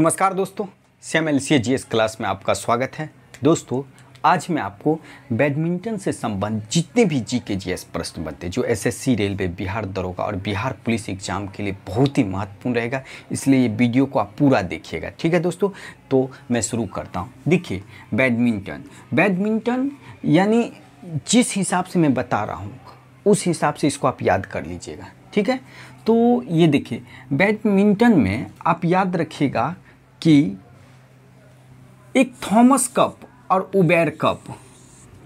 नमस्कार दोस्तों सेम एल सी जी क्लास में आपका स्वागत है दोस्तों आज मैं आपको बैडमिंटन से संबंध जितने भी जी के जी एस प्रश्न बनते हैं जो एसएससी रेलवे बिहार दरोगा और बिहार पुलिस एग्जाम के लिए बहुत ही महत्वपूर्ण रहेगा इसलिए ये वीडियो को आप पूरा देखिएगा ठीक है दोस्तों तो मैं शुरू करता हूँ देखिए बैडमिंटन बैडमिंटन यानी जिस हिसाब से मैं बता रहा हूँ उस हिसाब से इसको आप याद कर लीजिएगा ठीक है तो ये देखिए बैडमिंटन में आप याद रखिएगा कि एक थॉमस कप और उबेर कप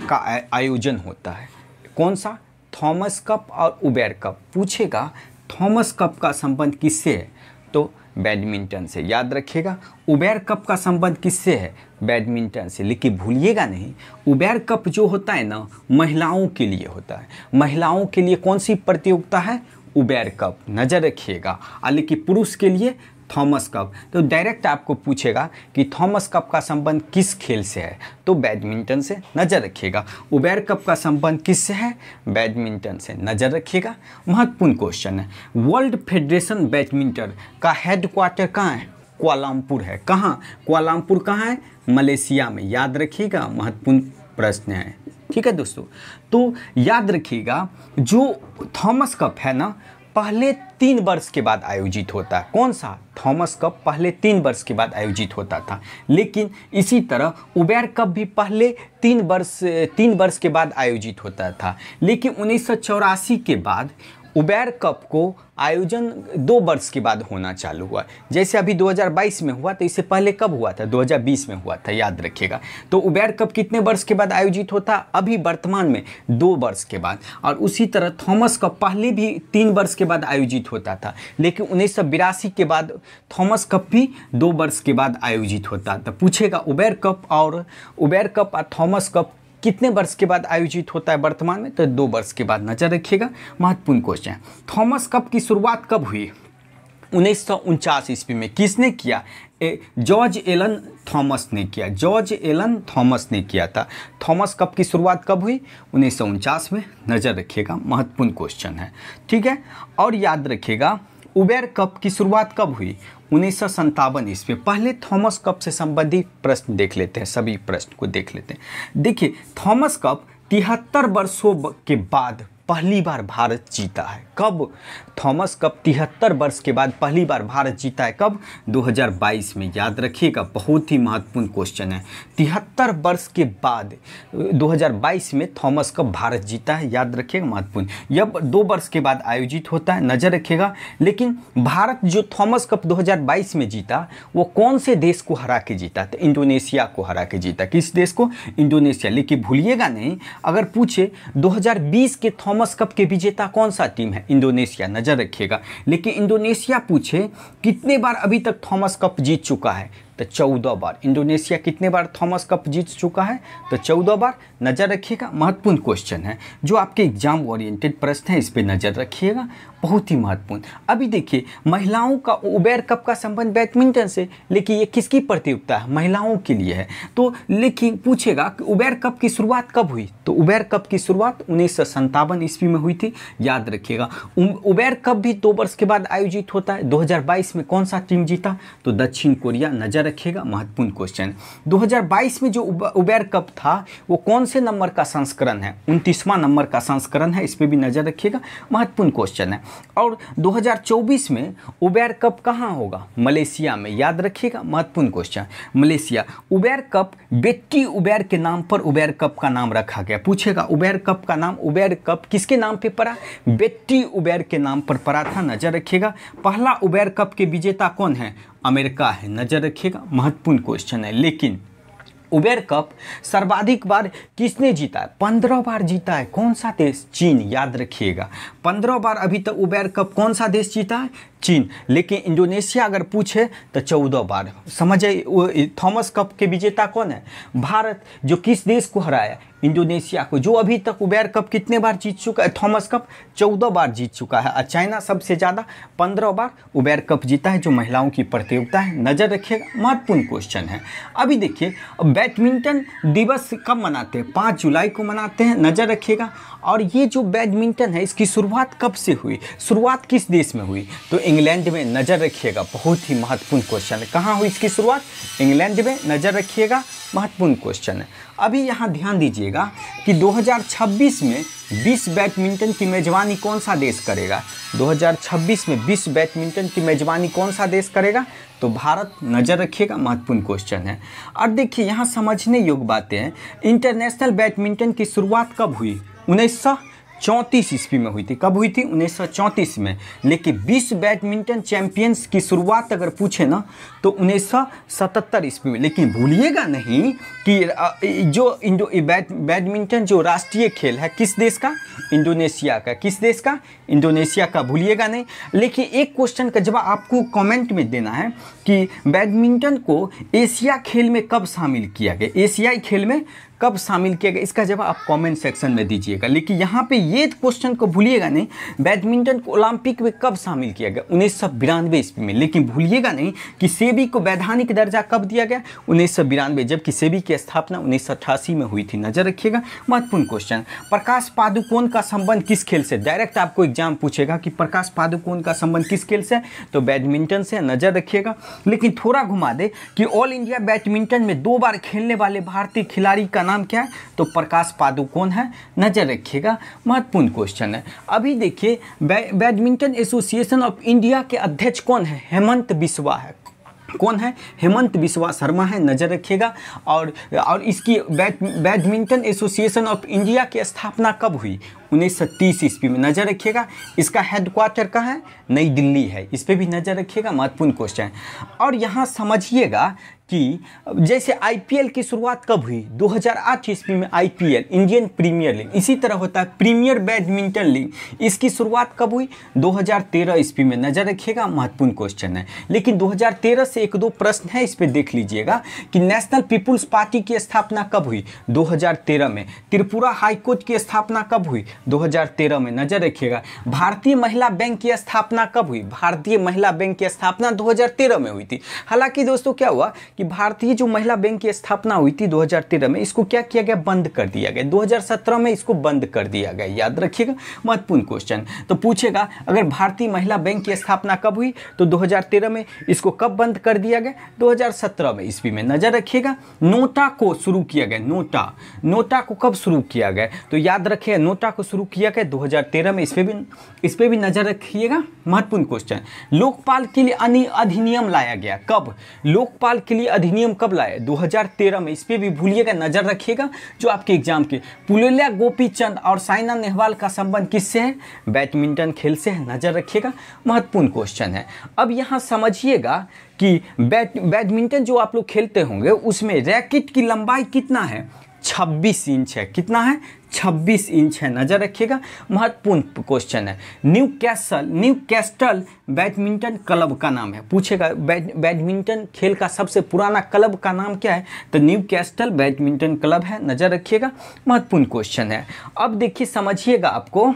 का आयोजन होता है कौन सा थॉमस कप और उबेर कप पूछेगा थॉमस कप का संबंध किससे है तो बैडमिंटन से याद रखिएगा उबेर कप का संबंध किससे है बैडमिंटन से लेकिन भूलिएगा नहीं उबेर कप जो होता है ना महिलाओं के लिए होता है महिलाओं के लिए कौन सी प्रतियोगिता है उबेर कप नज़र रखिएगा और लेकिन पुरुष के लिए थॉमस कप तो डायरेक्ट आपको पूछेगा कि थॉमस कप का संबंध किस खेल से है तो बैडमिंटन से नज़र रखिएगा उबैर कप का संबंध किस से है बैडमिंटन से नज़र रखिएगा महत्वपूर्ण क्वेश्चन है वर्ल्ड फेडरेशन बैडमिंटन का हेडक्वार्टर कहाँ है क्वालामपुर है कहाँ क्वालामपुर कहाँ है मलेशिया में याद रखिएगा महत्वपूर्ण प्रश्न है ठीक है दोस्तों तो याद रखिएगा जो थॉमस कप है ना पहले तीन वर्ष के बाद आयोजित होता है कौन सा थॉमस कप पहले तीन वर्ष के बाद आयोजित होता था लेकिन इसी तरह उबैर कप भी पहले तीन वर्ष तीन वर्ष के बाद आयोजित होता था लेकिन उन्नीस के बाद उबैर कप को आयोजन दो वर्ष के बाद होना चालू हुआ जैसे अभी 2022 में हुआ तो इससे पहले कब हुआ था 2020 में हुआ था याद रखिएगा तो उबैर कप कितने वर्ष के बाद आयोजित होता अभी वर्तमान में दो वर्ष के बाद और उसी तरह थॉमस कप पहले भी तीन वर्ष के बाद आयोजित होता था लेकिन उन्नीस के बाद थॉमस कप भी दो वर्ष के बाद आयोजित होता था पूछेगा उबैर कप और उबैर कप और थॉमस कप कितने वर्ष के बाद आयोजित होता है वर्तमान में तो दो वर्ष के बाद नजर रखिएगा महत्वपूर्ण क्वेश्चन थॉमस कप की शुरुआत कब हुई उन्नीस सौ उनचास ईस्वी में किसने किया जॉर्ज एलन थॉमस ने किया जॉर्ज एलन थॉमस ने किया था थॉमस कप की शुरुआत कब हुई उन्नीस सौ उनचास में नज़र रखिएगा महत्वपूर्ण क्वेश्चन है ठीक है और याद रखिएगा उबेर कप की शुरुआत कब हुई उन्नीस सौ संतावन ईस्वी पहले थॉमस कप से संबंधित प्रश्न देख लेते हैं सभी प्रश्न को देख लेते हैं देखिए थॉमस कप तिहत्तर वर्षों के बाद पहली बार भारत जीता है कब थॉमस कप तिहत्तर वर्ष के बाद पहली बार भारत जीता है कब 2022 में याद रखिएगा बहुत ही महत्वपूर्ण क्वेश्चन है तिहत्तर वर्ष के बाद 2022 में थॉमस कप भारत जीता है याद रखिएगा महत्वपूर्ण यह दो वर्ष के बाद आयोजित होता है नज़र रखिएगा लेकिन भारत जो थॉमस कप 2022 में जीता वो कौन से देश को हरा के जीता तो इंडोनेशिया को हरा के जीता किस देश को इंडोनेशिया लेकिन भूलिएगा नहीं अगर पूछे दो के थॉमस कप के विजेता कौन सा टीम है इंडोनेशिया नज़र रखिएगा लेकिन इंडोनेशिया पूछे कितने बार अभी तक थॉमस कप जीत चुका है तो चौदह बार इंडोनेशिया कितने बार थॉमस कप जीत चुका है तो चौदह बार नज़र रखिएगा महत्वपूर्ण क्वेश्चन है जो आपके एग्जाम ओरिएंटेड प्रश्न है इस पर नज़र रखिएगा बहुत ही महत्वपूर्ण अभी देखिए महिलाओं का उबेर कप का संबंध बैडमिंटन से लेकिन ये किसकी प्रतियोगिता है महिलाओं के लिए है तो लेकिन पूछेगा कि उबेर कप की शुरुआत कब हुई तो उबेर कप की शुरुआत उन्नीस सौ ईस्वी में हुई थी याद रखिएगा उबेर कप भी दो वर्ष के बाद आयोजित होता है बाईस में कौन सा टीम जीता तो दक्षिण कोरिया नजर नज़र रखिएगा महत्वपूर्ण क्वेश्चन 2022 में जो उबेर कप था वो कौन से नंबर का संस्करण है उनतीसवां नंबर का संस्करण है इस पर भी नज़र रखिएगा महत्वपूर्ण क्वेश्चन है और 2024 में उबेर कप कहाँ होगा मलेशिया में याद रखिएगा महत्वपूर्ण question Malaysia Uber cup Betty Uber के नाम पर उबेर कप का नाम रखा गया पूछेगा उबेर कप का नाम उबेर कप किसके नाम पर पड़ा बेटी उबेर के नाम पर पड़ा था नज़र रखिएगा पहला उबेर कप के विजेता कौन है अमेरिका है नज़र रखिएगा महत्वपूर्ण क्वेश्चन है लेकिन उबेर कप सर्वाधिक बार किसने जीता है पंद्रह बार जीता है कौन सा देश चीन याद रखिएगा पंद्रह बार अभी तक उबेर कप कौन सा देश जीता है चीन लेकिन इंडोनेशिया अगर पूछे तो चौदह बार समझे थॉमस कप के विजेता कौन है भारत जो किस देश को हराया इंडोनेशिया को जो अभी तक उबैर कप कितने बार जीत चुका है थॉमस कप चौदह बार जीत चुका है और चाइना सबसे ज़्यादा पंद्रह बार उबैर कप जीता है जो महिलाओं की प्रतियोगिता है नज़र रखिएगा महत्वपूर्ण क्वेश्चन है अभी देखिए बैडमिंटन दिवस कब मनाते हैं पाँच जुलाई को मनाते हैं नज़र रखिएगा और ये जो बैडमिंटन है इसकी शुरुआत कब से हुई शुरुआत किस देश में हुई तो इंग्लैंड में नज़र रखिएगा बहुत ही महत्वपूर्ण क्वेश्चन है कहाँ हुई इसकी शुरुआत इंग्लैंड में नज़र रखिएगा महत्वपूर्ण क्वेश्चन है अभी यहाँ ध्यान दीजिएगा कि 2026 में बीस बैडमिंटन की मेज़बानी कौन सा देश करेगा 2026 में बीस बैडमिंटन की मेज़बानी कौन सा देश करेगा तो भारत नज़र रखिएगा महत्वपूर्ण क्वेश्चन है और देखिए यहाँ समझने योग्य बातें हैं इंटरनेशनल बैडमिंटन की शुरुआत कब हुई उन्नीस चौंतीस ईस्वी में हुई थी कब हुई थी उन्नीस में लेकिन विश्व बैडमिंटन चैंपियंस की शुरुआत अगर पूछे ना तो उन्नीस ईस्वी में लेकिन भूलिएगा नहीं कि जो इंडो बैडमिंटन जो राष्ट्रीय खेल है किस देश का इंडोनेशिया का किस देश का इंडोनेशिया का भूलिएगा नहीं लेकिन एक क्वेश्चन का जवाब आपको कॉमेंट में देना है कि बैडमिंटन को एशिया खेल में कब शामिल किया गया एशियाई खेल में कब शामिल किया गया इसका जवाब आप कमेंट सेक्शन में दीजिएगा लेकिन यहाँ पे ये क्वेश्चन को भूलिएगा नहीं बैडमिंटन को ओलंपिक में कब शामिल किया गया उन्नीस सौ बिरानवे ईस्वी में लेकिन भूलिएगा नहीं कि सेबी को वैधानिक दर्जा कब दिया गया उन्नीस सौ बिरानवे जबकि सेबी की स्थापना उन्नीस सौ अठासी में हुई थी नजर रखिएगा महत्वपूर्ण क्वेश्चन प्रकाश पादुकोण का संबंध किस खेल से डायरेक्ट आपको एग्जाम पूछेगा कि प्रकाश पादुकोण का संबंध किस खेल से तो बैडमिंटन से नजर रखिएगा लेकिन थोड़ा घुमा दे कि ऑल इंडिया बैडमिंटन में दो बार खेलने वाले भारतीय खिलाड़ी का नाम नाम क्या है तो प्रकाश पादुकोण है नज़र रखिएगा महत्वपूर्ण क्वेश्चन है अभी देखिए बैडमिंटन एसोसिएशन ऑफ इंडिया के अध्यक्ष कौन है हेमंत बिस्वा है कौन है हेमंत बिस्वा शर्मा है नज़र रखिएगा और और इसकी bad badminton association of India की स्थापना कब हुई उन्नीस सौ तीस ईस्वी में नज़र रखिएगा इसका हेडक्वार्टर कहाँ है नई दिल्ली है इस पर भी नज़र रखिएगा महत्वपूर्ण क्वेश्चन और यहाँ समझिएगा कि जैसे आईपीएल की शुरुआत कब हुई 2008 ईस्वी में आईपीएल इंडियन प्रीमियर लीग इसी तरह होता है प्रीमियर बैडमिंटन लीग इसकी शुरुआत कब हुई 2013 ईस्वी में नज़र रखिएगा महत्वपूर्ण क्वेश्चन है लेकिन 2013 से एक दो प्रश्न है इस पर देख लीजिएगा कि नेशनल पीपुल्स पार्टी की स्थापना कब हुई 2013 में त्रिपुरा हाईकोर्ट की स्थापना कब हुई 2013 में नजर रखिएगा भारतीय महिला बैंक की स्थापना कब हुई भारतीय महिला बैंक की स्थापना 2013 में हुई थी हालांकि दोस्तों क्या हुआ कि भारतीय जो महिला बैंक की स्थापना हुई थी 2013 में इसको क्या किया गया बंद कर दिया गया 2017 में इसको बंद कर दिया गया याद रखिएगा महत्वपूर्ण क्वेश्चन तो पूछेगा अगर भारतीय महिला बैंक की स्थापना कब हुई तो दो में इसको कब बंद कर दिया गया दो में ईस्वी में नजर रखिएगा नोटा को शुरू किया गया नोटा नोटा को कब शुरू किया गया तो याद रखिए नोटा को शुरू किया गया 2013 में इस पर भी इस पर भी नज़र रखिएगा महत्वपूर्ण क्वेश्चन लोकपाल के लिए अधिनियम लाया गया कब लोकपाल के लिए अधिनियम कब लाया 2013 में इस पर भी भूलिएगा नज़र रखिएगा जो आपके एग्जाम के पुलेलिया गोपी चंद और साइना नेहवाल का संबंध किससे है बैडमिंटन खेल से है नज़र रखिएगा महत्वपूर्ण क्वेश्चन है अब यहाँ समझिएगा कि बैड बैडमिंटन जो आप लोग खेलते होंगे उसमें रैकेट की लंबाई कितना है 26 इंच है कितना है 26 इंच है नज़र रखिएगा महत्वपूर्ण क्वेश्चन है Newcastle Newcastle badminton club का नाम है पूछेगा बैड बैडमिंटन खेल का सबसे पुराना क्लब का नाम क्या है तो न्यू कैस्टल बैडमिंटन क्लब है नज़र रखिएगा महत्वपूर्ण क्वेश्चन है अब देखिए समझिएगा आपको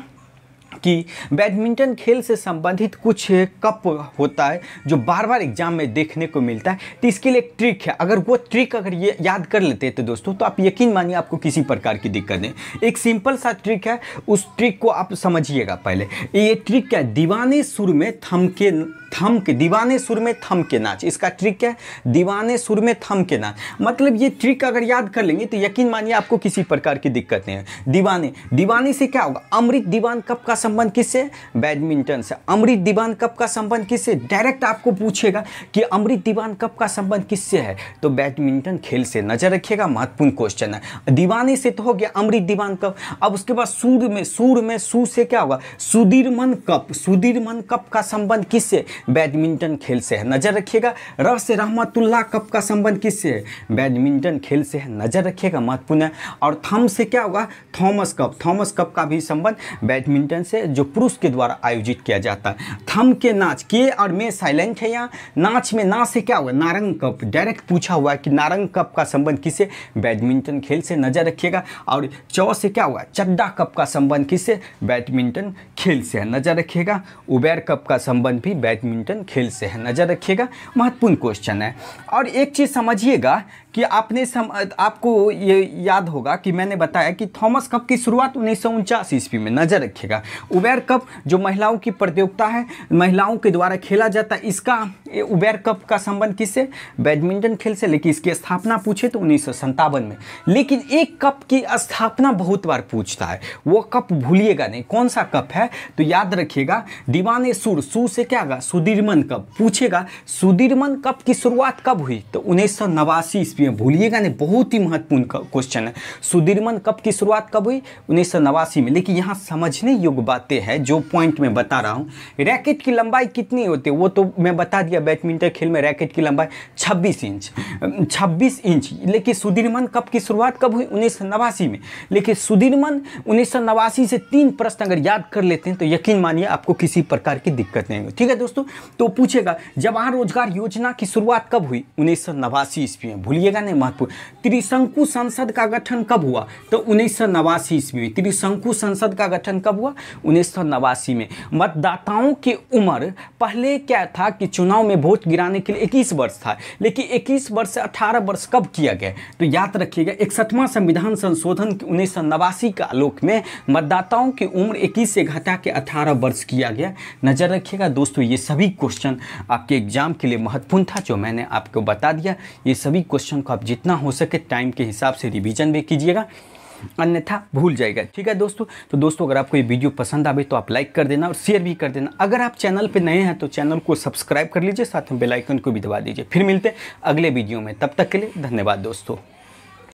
कि बैडमिंटन खेल से संबंधित कुछ कप होता है जो बार बार एग्जाम में देखने को मिलता है तो इसके लिए एक ट्रिक है अगर वो ट्रिक अगर ये याद कर लेते हैं तो दोस्तों तो आप यकीन मानिए आपको किसी प्रकार की दिक्कत नहीं एक सिंपल सा ट्रिक है उस ट्रिक को आप समझिएगा पहले ये ट्रिक क्या है दीवाने सुर में थमके थम के दीवाने सुर में थम के नाच इसका ट्रिक क्या है दीवाने सुर में थम के नाच मतलब ये ट्रिक अगर याद कर लेंगे तो यकीन मानिए आपको किसी प्रकार की दिक्कत नहीं है दीवाने दीवाने से क्या होगा अमृत दीवान कप का संबंध किससे बैडमिंटन से अमृत दीवान कप का संबंध किससे डायरेक्ट आपको पूछेगा कि अमृत दीवान कप का संबंध किससे है तो बैडमिंटन खेल से नजर रखिएगा महत्वपूर्ण क्वेश्चन है दीवाने से तो हो गया अमृत दीवान कप अब उसके बाद सूर में सूर में सू से क्या होगा सुदीरमन कप सुदीरमन कप का संबंध किससे बैडमिंटन खेल से है नज़र रखिएगा रफ से रहमतुल्ला कप का संबंध किससे है बैडमिंटन खेल से है नज़र रखिएगा महत्वपूर्ण है और थम से क्या होगा थॉमस कप थॉमस कप का भी संबंध बैडमिंटन से जो पुरुष के द्वारा आयोजित किया जाता है थम के नाच के और मे साइलेंट है यहाँ नाच में ना से क्या हुआ नारंग कप डायरेक्ट पूछा हुआ है कि नारंग कप का संबंध किससे बैडमिंटन खेल से नज़र रखिएगा और चौ से क्या हुआ चड्डा कप का संबंध किससे बैडमिंटन खेल से है नज़र रखिएगा उबैर कप का संबंध भी बैडमिंटन बैडमिंटन खेल से है नज़र रखिएगा महत्वपूर्ण क्वेश्चन है और एक चीज़ समझिएगा कि आपने सम आपको ये याद होगा कि मैंने बताया कि थॉमस कप की शुरुआत उन्नीस सौ उनचास ईस्वी में नज़र रखिएगा उबैर कप जो महिलाओं की प्रतियोगिता है महिलाओं के द्वारा खेला जाता है इसका उबैर कप का संबंध किससे बैडमिंटन खेल से लेकिन इसकी स्थापना पूछे तो उन्नीस में लेकिन एक कप की स्थापना बहुत बार पूछता है वो कप भूलिएगा नहीं कौन सा कप है तो याद रखिएगा दीवाने सुर सू से क्या सु सुदीर्मन कप पूछेगा सुदीर्मन कप की शुरुआत कब हुई तो उन्नीस सौ नवासी ईस्वी में भूलिएगा नहीं बहुत ही महत्वपूर्ण क्वेश्चन है सुदीर्मन कप की शुरुआत कब हुई उन्नीस सौ नवासी में लेकिन यहाँ समझने योग्य बातें हैं जो पॉइंट में बता रहा हूँ रैकेट की लंबाई कितनी होती है वो तो मैं बता दिया बैडमिंटन खेल में रैकेट की लंबाई छब्बीस इंच छब्बीस इंच लेकिन सुदीर्मन कप की शुरुआत कब हुई उन्नीस में लेकिन सुदीर्मन उन्नीस से तीन प्रश्न अगर याद कर लेते हैं तो यकीन मानिए आपको किसी प्रकार की दिक्कत नहीं होगी ठीक है दोस्तों तो पूछेगा जवाहर रोजगार योजना की शुरुआत कब हुई उन्नीस सौ नवासी ईस्वी में भूलिएगा नहीं महत्वपूर्ण त्रिशंकु संसद का गठन कब हुआ तो उन्नीस सौ नवासी ईस्वी में त्रिशंकु संसद का गठन कब हुआ उन्नीस सौ नवासी में मतदाताओं की उम्र पहले क्या था कि चुनाव में वोट गिराने के लिए इक्कीस वर्ष था लेकिन इक्कीस वर्ष से अठारह वर्ष कब किया गया तो याद रखिएगा इकसठवां संविधान संशोधन उन्नीस सौ नवासी के आलोक में मतदाताओं की उम्र इक्कीस से घटा के अठारह वर्ष किया गया नजर रखिएगा दोस्तों ये सब सभी क्वेश्चन आपके एग्ज़ाम के लिए महत्वपूर्ण था जो मैंने आपको बता दिया ये सभी क्वेश्चन को आप जितना हो सके टाइम के हिसाब से रिविजन भी कीजिएगा अन्यथा भूल जाएगा ठीक है दोस्तों तो दोस्तों अगर आपको ये वीडियो पसंद आवे तो आप लाइक कर देना और शेयर भी कर देना अगर आप चैनल पे नए हैं तो चैनल को सब्सक्राइब कर लीजिए साथ में बेलाइकन को भी दबा दीजिए फिर मिलते हैं अगले वीडियो में तब तक के लिए धन्यवाद दोस्तों